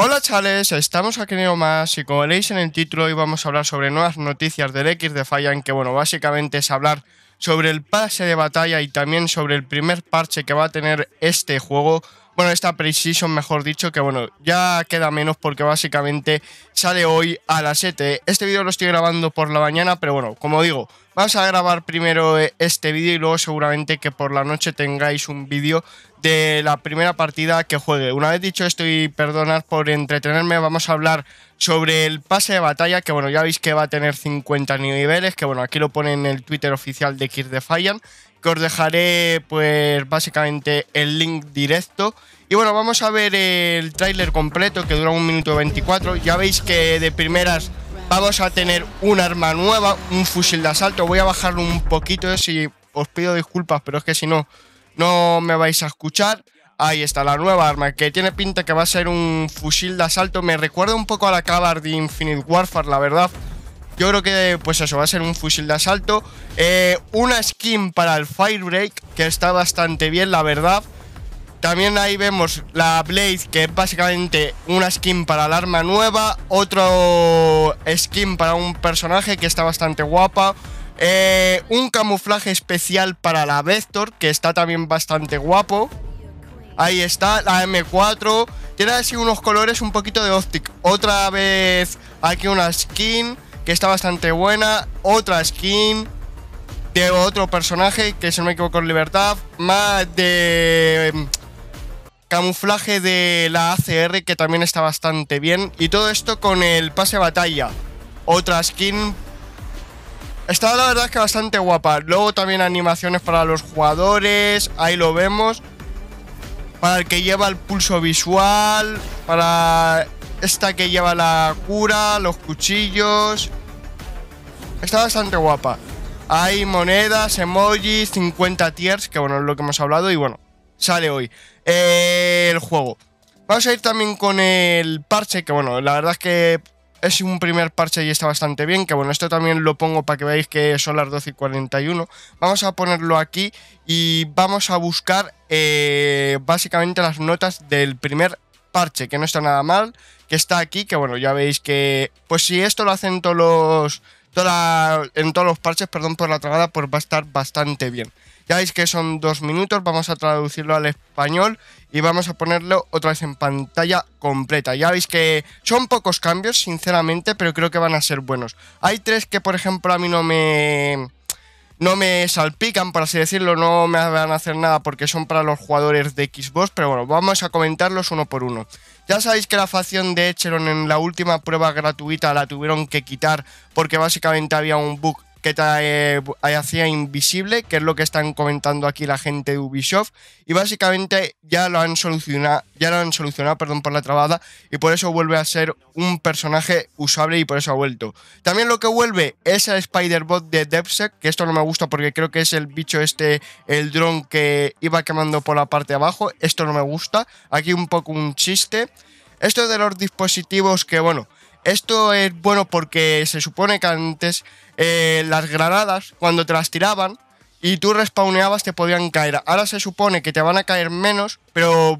Hola chales, estamos aquí en más y como leéis en el título hoy vamos a hablar sobre nuevas noticias del X de Fallen que bueno, básicamente es hablar sobre el pase de batalla y también sobre el primer parche que va a tener este juego, bueno, esta precision mejor dicho, que bueno, ya queda menos porque básicamente sale hoy a las 7. Este vídeo lo estoy grabando por la mañana, pero bueno, como digo, Vamos a grabar primero eh, este vídeo y luego seguramente que por la noche tengáis un vídeo de la primera partida que juegue. Una vez dicho esto y perdonad por entretenerme, vamos a hablar sobre el pase de batalla, que bueno, ya veis que va a tener 50 niveles, que bueno, aquí lo pone en el Twitter oficial de the que os dejaré pues básicamente el link directo. Y bueno, vamos a ver el tráiler completo que dura un minuto 24. Ya veis que de primeras Vamos a tener un arma nueva, un fusil de asalto. Voy a bajarlo un poquito, si os pido disculpas, pero es que si no, no me vais a escuchar. Ahí está la nueva arma, que tiene pinta que va a ser un fusil de asalto. Me recuerda un poco a la Cavard de Infinite Warfare, la verdad. Yo creo que, pues eso, va a ser un fusil de asalto. Eh, una skin para el Firebreak, que está bastante bien, la verdad. También ahí vemos la Blaze, que es básicamente una skin para el arma nueva, otro skin para un personaje que está bastante guapa, eh, un camuflaje especial para la Vector, que está también bastante guapo. Ahí está, la M4. Tiene así unos colores un poquito de Optic. Otra vez aquí una skin que está bastante buena. Otra skin de otro personaje, que si no me equivoco es Libertad. Más de camuflaje de la ACR que también está bastante bien y todo esto con el pase batalla, otra skin Está la verdad que bastante guapa. Luego también animaciones para los jugadores, ahí lo vemos. Para el que lleva el pulso visual, para esta que lleva la cura, los cuchillos. Está bastante guapa. Hay monedas, emojis, 50 tiers, que bueno, es lo que hemos hablado y bueno, sale hoy. Eh, el juego. Vamos a ir también con el parche, que bueno, la verdad es que es un primer parche y está bastante bien, que bueno, esto también lo pongo para que veáis que son las 12 y 41. Vamos a ponerlo aquí y vamos a buscar eh, básicamente las notas del primer parche, que no está nada mal, que está aquí, que bueno, ya veis que, pues si esto lo hacen todos los, en todos los parches, perdón por la tragada, pues va a estar bastante bien. Ya veis que son dos minutos, vamos a traducirlo al español y vamos a ponerlo otra vez en pantalla completa. Ya veis que son pocos cambios, sinceramente, pero creo que van a ser buenos. Hay tres que, por ejemplo, a mí no me... No me salpican, por así decirlo, no me van a hacer nada porque son para los jugadores de Xbox, pero bueno, vamos a comentarlos uno por uno. Ya sabéis que la facción de Echeron en la última prueba gratuita la tuvieron que quitar porque básicamente había un bug que te eh, hacía invisible, que es lo que están comentando aquí la gente de Ubisoft, y básicamente ya lo han solucionado, ya lo han solucionado, perdón por la trabada, y por eso vuelve a ser un personaje usable y por eso ha vuelto. También lo que vuelve es el Spider-Bot de DevSec, que esto no me gusta porque creo que es el bicho este, el dron que iba quemando por la parte de abajo, esto no me gusta, aquí un poco un chiste. Esto de los dispositivos que, bueno, esto es bueno porque se supone que antes eh, las granadas, cuando te las tiraban y tú respawneabas, te podían caer. Ahora se supone que te van a caer menos, pero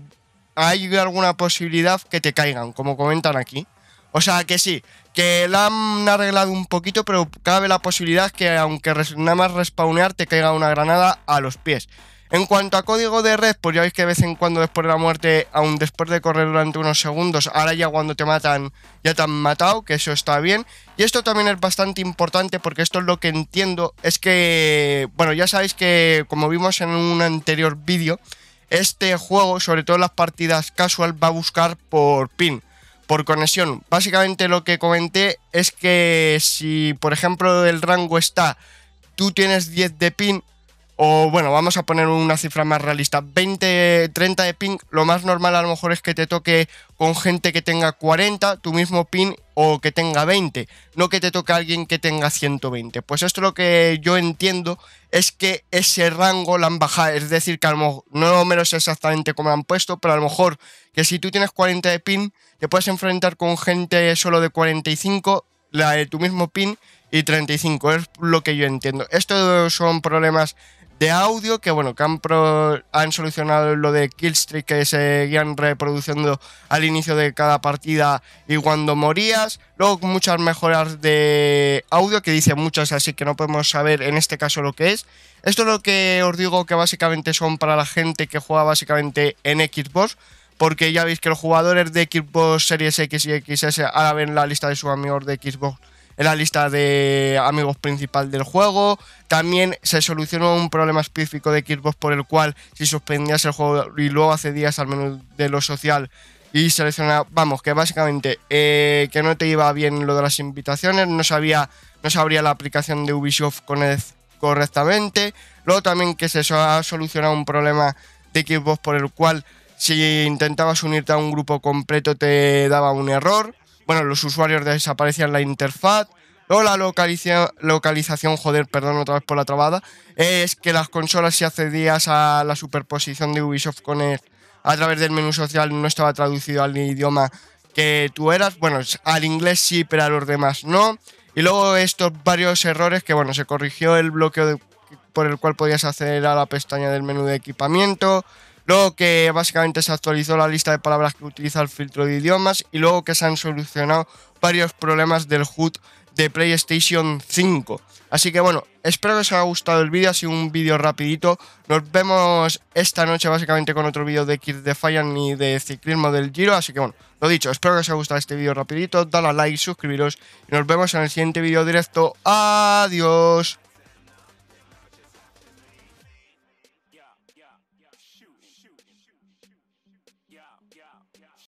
hay alguna posibilidad que te caigan, como comentan aquí. O sea que sí, que la han arreglado un poquito, pero cabe la posibilidad que aunque nada más respawnear te caiga una granada a los pies. En cuanto a código de red, pues ya veis que de vez en cuando después de la muerte, aún después de correr durante unos segundos, ahora ya cuando te matan, ya te han matado, que eso está bien. Y esto también es bastante importante porque esto es lo que entiendo, es que, bueno, ya sabéis que como vimos en un anterior vídeo, este juego, sobre todo en las partidas casual, va a buscar por pin, por conexión. Básicamente lo que comenté es que si, por ejemplo, el rango está, tú tienes 10 de pin o bueno, vamos a poner una cifra más realista, 20, 30 de ping, lo más normal a lo mejor es que te toque con gente que tenga 40, tu mismo pin o que tenga 20, no que te toque alguien que tenga 120. Pues esto lo que yo entiendo es que ese rango lo han bajado, es decir, que a lo mejor, no lo menos exactamente como lo han puesto, pero a lo mejor que si tú tienes 40 de ping, te puedes enfrentar con gente solo de 45, la de tu mismo pin y 35, es lo que yo entiendo. Estos son problemas de audio, que bueno, que han, solucionado lo de killstreak que seguían reproduciendo al inicio de cada partida y cuando morías. Luego muchas mejoras de audio, que dice muchas, así que no podemos saber en este caso lo que es. Esto es lo que os digo que básicamente son para la gente que juega básicamente en Xbox, porque ya veis que los jugadores de Xbox Series X y XS ahora ven la lista de sus amigos de Xbox en la lista de amigos principal del juego. También se solucionó un problema específico de Xbox por el cual si suspendías el juego y luego accedías al menú de lo social y seleccionabas... vamos, que básicamente eh, que no te iba bien lo de las invitaciones, no sabía, no sabría la aplicación de Ubisoft correctamente. Luego también que se ha solucionado un problema de Xbox por el cual si intentabas unirte a un grupo completo te daba un error. Bueno, los usuarios desaparecían la interfaz. o la localización, joder, perdón otra vez por la trabada, es que las consolas si accedías a la superposición de Ubisoft Connect a través del menú social no estaba traducido al idioma que tú eras. Bueno, al inglés sí, pero a los demás no. Y luego estos varios errores que, bueno, se corrigió el bloqueo por el cual podías acceder a la pestaña del menú de equipamiento. Luego que básicamente se actualizó la lista de palabras que utiliza el filtro de idiomas y luego que se han solucionado varios problemas del HUD de PlayStation 5. Así que bueno, espero que os haya gustado el vídeo, ha sido un vídeo rapidito. Nos vemos esta noche básicamente con otro vídeo de Kids Fire y de ciclismo del Giro. Así que bueno, lo dicho, espero que os haya gustado este vídeo rapidito. Dale a like, suscribiros y nos vemos en el siguiente vídeo directo. Adiós.